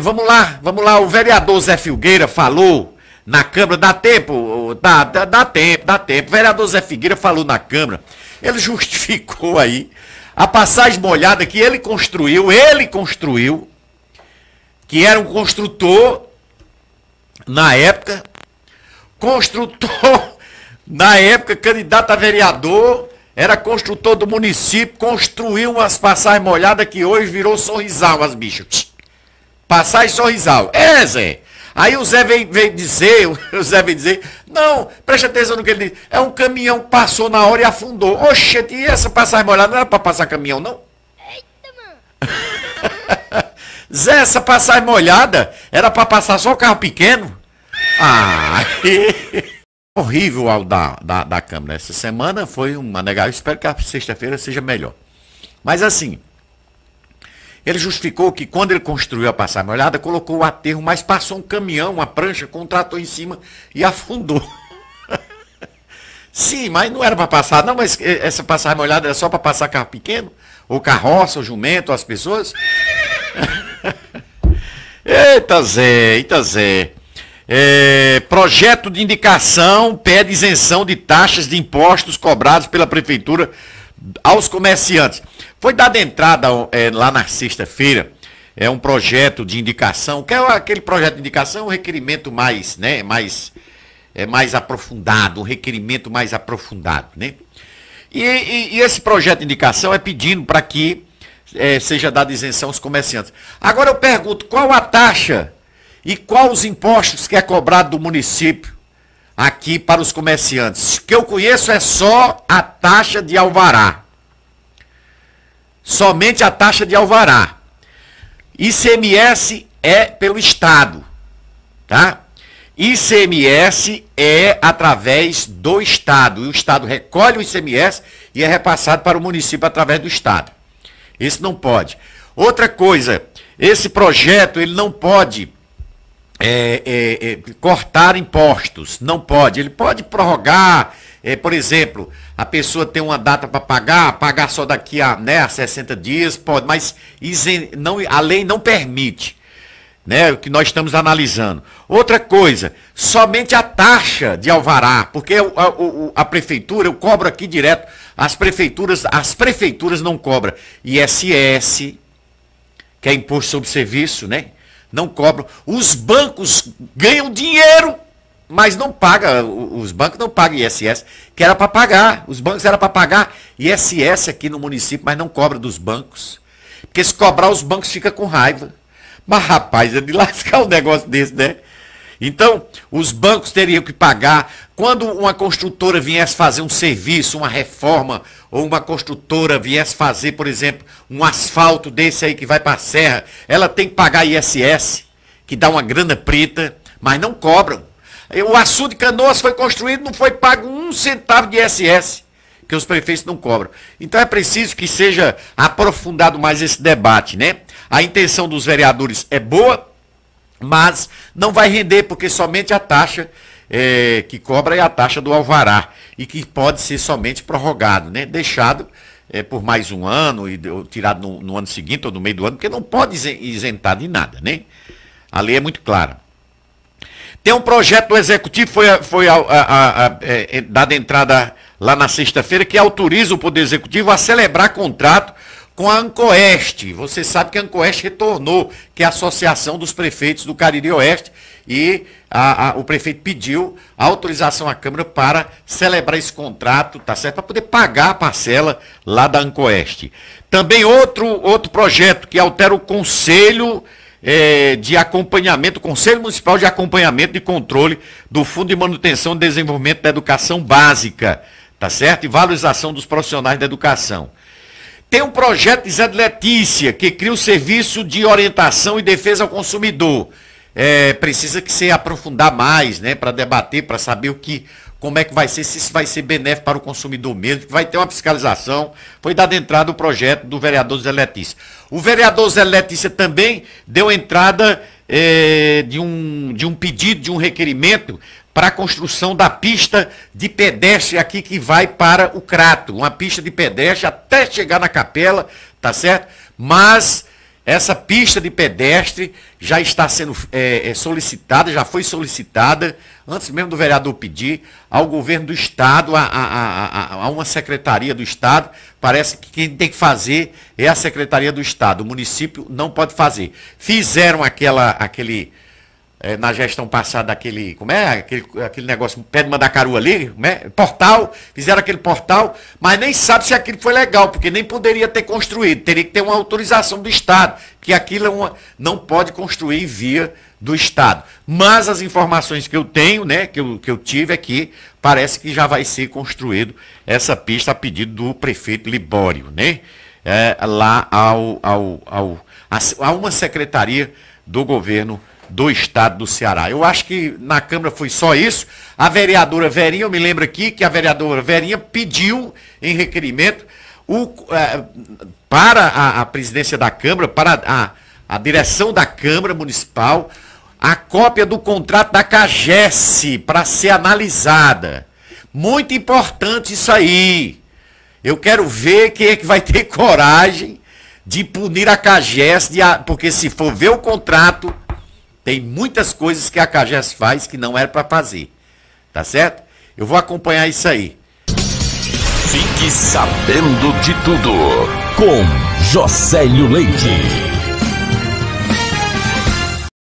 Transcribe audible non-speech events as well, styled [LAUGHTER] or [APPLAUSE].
vamos lá, vamos lá. O vereador Zé Figueira falou na Câmara. Dá tempo? Dá, dá, dá tempo, dá tempo. O vereador Zé Figueira falou na Câmara. Ele [LAUGHS] justificou aí a passagem molhada que ele construiu, ele construiu, que era um construtor na época, construtor [LAUGHS] na época, candidato a vereador, era construtor do município, construiu umas passagens molhadas que hoje virou sorrisal, as bichos Passar e Sorrisal. É, Zé. Aí o Zé vem, vem dizer, [LAUGHS] o Zé vem dizer, não, preste atenção no que ele diz. É um caminhão que passou na hora e afundou. Oxe, e essa passar molhada não era para passar caminhão, não? Eita, mano. [LAUGHS] Zé, essa passar molhada era para passar só o carro pequeno. Ah, [LAUGHS] horrível ao da, da, da câmera. Essa semana foi uma negada. espero que a sexta-feira seja melhor. Mas assim, ele justificou que quando ele construiu a Passagem Molhada, colocou o aterro, mas passou um caminhão, uma prancha, contratou em cima e afundou. [LAUGHS] Sim, mas não era para passar, não, mas essa passagem molhada era só para passar carro pequeno, ou carroça, ou jumento, ou as pessoas. [LAUGHS] eita Zé, eita Zé. É, projeto de indicação pede isenção de taxas de impostos cobrados pela prefeitura aos comerciantes. Foi dada entrada é, lá na sexta-feira é um projeto de indicação, que é aquele projeto de indicação, é um requerimento mais, né, mais, é, mais aprofundado, um requerimento mais aprofundado, né? E, e, e esse projeto de indicação é pedindo para que é, seja dada isenção aos comerciantes. Agora eu pergunto, qual a taxa e quais os impostos que é cobrado do município aqui para os comerciantes. O que eu conheço é só a taxa de alvará. Somente a taxa de alvará. ICMS é pelo Estado, tá? ICMS é através do Estado. o Estado recolhe o ICMS e é repassado para o município através do Estado. Isso não pode. Outra coisa, esse projeto ele não pode é, é, é, cortar impostos. Não pode. Ele pode prorrogar, é, por exemplo, a pessoa tem uma data para pagar, pagar só daqui a, né, a 60 dias, pode, mas isen, não, a lei não permite. Né, o que nós estamos analisando. Outra coisa, somente a taxa de alvará, porque a, a, a, prefeitura, eu cobro aqui direto, as prefeituras, as prefeituras não cobram. ISS, que é imposto sobre serviço, né? não cobram. Os bancos ganham dinheiro, mas não paga. Os bancos não pagam ISS, que era para pagar. Os bancos era para pagar ISS aqui no município, mas não cobra dos bancos. Porque se cobrar, os bancos fica com raiva. Mas, rapaz, é de [LAUGHS] lascar um negócio desse, né? Então, os bancos teriam que pagar. Quando uma construtora viesse fazer um serviço, uma reforma, ou uma construtora viesse fazer, por exemplo, um asfalto desse aí que vai para a serra, ela tem que pagar ISS, que dá uma grana preta, mas não cobram. O açude Canoas foi construído, não foi pago um centavo de ISS, que os prefeitos não cobram. Então é preciso que seja aprofundado mais esse debate, né? A intenção dos vereadores é boa, mas não vai render, porque somente a taxa é, que cobra é a taxa do alvará e que pode ser somente prorrogado, né? deixado é, por mais um ano e ou tirado no, no, ano seguinte ou no meio do ano, porque não pode isentar de nada. Né? A lei é muito clara. Tem um projeto do Executivo, foi, foi a, a, a, é, é, dada entrada lá na sexta-feira, que autoriza o Poder Executivo a celebrar contrato com a Ancoeste. Você sabe que a Ancoeste retornou, que é a Associação dos Prefeitos do Cariri Oeste, e a, a, o prefeito pediu a autorização à Câmara para celebrar esse contrato, tá certo? Para poder pagar a parcela lá da Ancoeste. Também outro, outro projeto que altera o Conselho. É, de acompanhamento, Conselho Municipal de Acompanhamento e Controle do Fundo de Manutenção e Desenvolvimento da Educação Básica, tá certo? E valorização dos profissionais da educação. Tem um projeto de Zé Letícia, que cria o um serviço de orientação e defesa ao consumidor. É, precisa que se aprofundar mais, né, para debater, para saber o que, como é que vai ser, se isso vai ser benéfico para o consumidor mesmo, que vai ter uma fiscalização. Foi dada entrada o projeto do vereador Zé Letícia. O vereador Zé Letícia também deu entrada é, de, um, de um pedido, de um requerimento para a construção da pista de pedestre aqui que vai para o Crato. Uma pista de pedestre até chegar na capela, tá certo? Mas essa pista de pedestre já está sendo é, é solicitada, já foi solicitada, antes mesmo do vereador pedir, ao governo do Estado, a, a, a, a, uma secretaria do Estado. Parece que quem tem que fazer é a secretaria do Estado. O município não pode fazer. Fizeram aquela, aquele é, na gestão passada aquele, como é, aquele, aquele negócio pé de mandacaru ali, é? portal, fizeram aquele portal, mas nem sabe se aquilo foi legal, porque nem poderia ter construído, teria que ter uma autorização do Estado, que aquilo é uma, não pode construir via do Estado. Mas as informações que eu tenho, né, que eu, que eu tive aqui, é parece que já vai ser construído essa pista a pedido do prefeito Libório, né, é, lá ao, ao, ao, a, a uma secretaria do governo do estado do Ceará. Eu acho que na Câmara foi só isso. A vereadora Verinha, eu me lembro aqui que a vereadora Verinha pediu em requerimento o, é, para a, a, presidência da Câmara, para a, a direção da Câmara Municipal, a cópia do contrato da CAGES para ser analisada. Muito importante isso aí. Eu quero ver quem é que vai ter [LAUGHS] coragem de punir a CAGES, porque se for ver o contrato, tem muitas coisas que a CAGES faz que não era para fazer. Tá certo? Eu vou acompanhar isso aí. Fique sabendo de tudo com Josélio Leite.